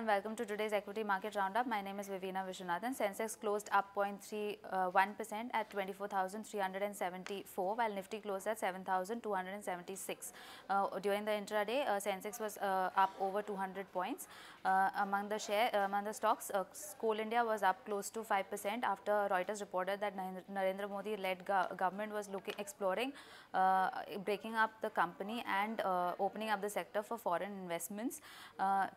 and welcome to today's equity market roundup. My name is Vivina Vishwanathan. Sensex closed up 0.31% uh, at 24,374 while Nifty closed at 7,276. Uh, during the intraday, uh, Sensex was uh, up over 200 points. Uh, among the share, uh, among the stocks, Coal India was up close to 5% after Reuters reported that Narendra Modi-led go government was looking, exploring breaking up the company and opening up the sector for foreign investments.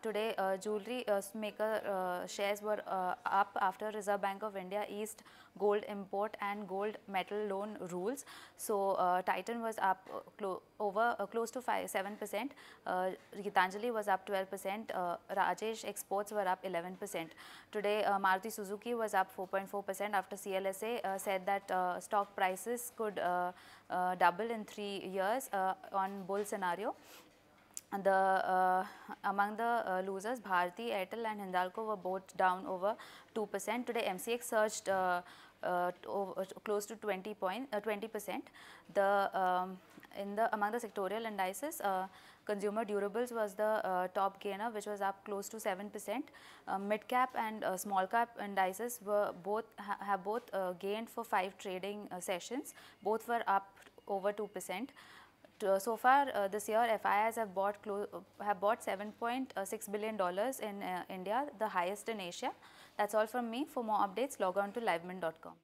today, jewelry uh, maker uh, shares were uh, up after Reserve Bank of India eased gold import and gold metal loan rules. So Titan was up clo over close to 5, 7%, uh, Gitanjali was up 12%, Rajesh exports were up 11%. Today Maruti Suzuki was up 4.4% after CLSA said that stock prices could double in 3 years on bull scenario the uh, among the uh, losers Bharti, Airtel and Hindalco were both down over 2%. Today MCX surged uh, uh, uh, close to 20 point 20%. Uh, the um, in the among the sectorial indices consumer durables was the top gainer which was up close to 7%. mid cap and small cap indices were both ha have both gained for 5 trading sessions. Both were up over 2%. Uh, so far uh, this year, FIIs have bought uh, have bought 7.6 billion dollars in India, the highest in Asia. That's all from me. For more updates, log on to livemint.com.